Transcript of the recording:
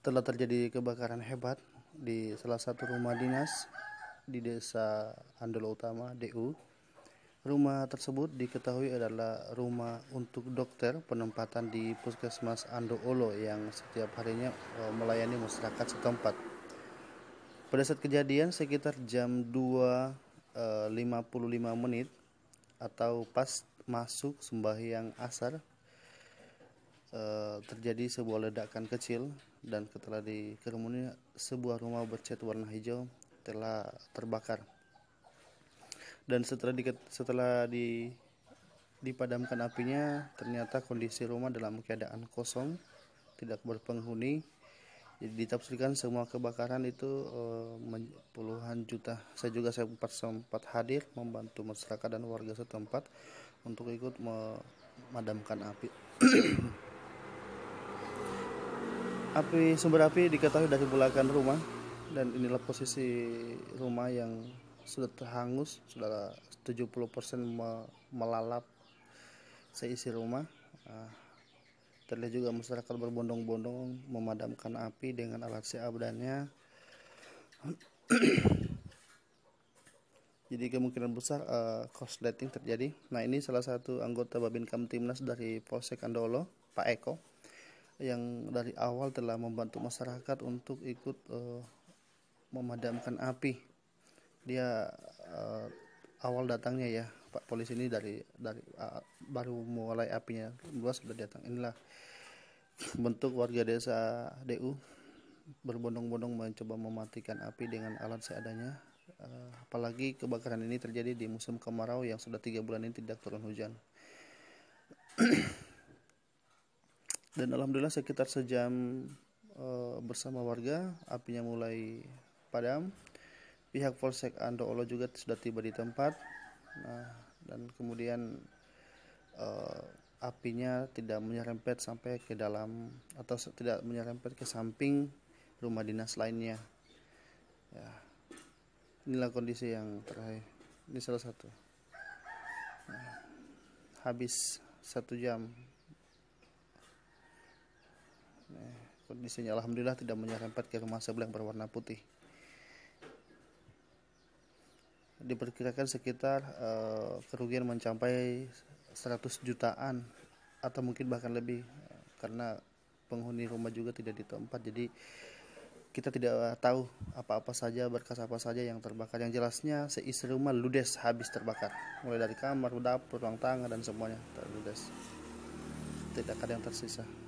telah terjadi kebakaran hebat di salah satu rumah dinas di desa Andolo Utama, DU. Rumah tersebut diketahui adalah rumah untuk dokter penempatan di puskesmas Andoolo yang setiap harinya e, melayani masyarakat setempat. Pada saat kejadian sekitar jam 2.55 e, menit atau pas masuk sembahyang asar terjadi sebuah ledakan kecil dan setelah dikerumuni sebuah rumah bercat warna hijau telah terbakar. Dan setelah di, setelah di dipadamkan apinya, ternyata kondisi rumah dalam keadaan kosong, tidak berpenghuni. Jadi ditafsirkan semua kebakaran itu eh, puluhan juta. Saya juga saya sempat sempat hadir membantu masyarakat dan warga setempat untuk ikut memadamkan api. api sumber api diketahui dari belakang rumah dan inilah posisi rumah yang sudah terhangus sudah 70% melalap seisi rumah ah, terlihat juga masyarakat berbondong-bondong memadamkan api dengan alat seadanya jadi kemungkinan besar uh, eh, korsleting terjadi. Nah ini salah satu anggota Babin Timnas dari Polsek Andolo, Pak Eko, yang dari awal telah membantu masyarakat untuk ikut uh, memadamkan api. Dia uh, awal datangnya ya Pak Polisi ini dari dari uh, baru mulai apinya luas sudah datang. Inilah bentuk warga desa DU berbondong-bondong mencoba mematikan api dengan alat seadanya. Uh, apalagi kebakaran ini terjadi di musim kemarau yang sudah tiga bulan ini tidak turun hujan. dan alhamdulillah sekitar sejam e, bersama warga apinya mulai padam pihak Polsek Andoolo juga sudah tiba di tempat nah dan kemudian e, apinya tidak menyerempet sampai ke dalam atau tidak menyerempet ke samping rumah dinas lainnya ya inilah kondisi yang terakhir ini salah satu nah, habis satu jam Eh, kondisinya alhamdulillah tidak menyerempet ke rumah sebelah yang berwarna putih. Diperkirakan sekitar eh, kerugian mencapai 100 jutaan atau mungkin bahkan lebih karena penghuni rumah juga tidak di tempat jadi kita tidak tahu apa-apa saja berkas apa saja yang terbakar yang jelasnya seisi rumah ludes habis terbakar mulai dari kamar dapur ruang tangan dan semuanya terludes tidak ada yang tersisa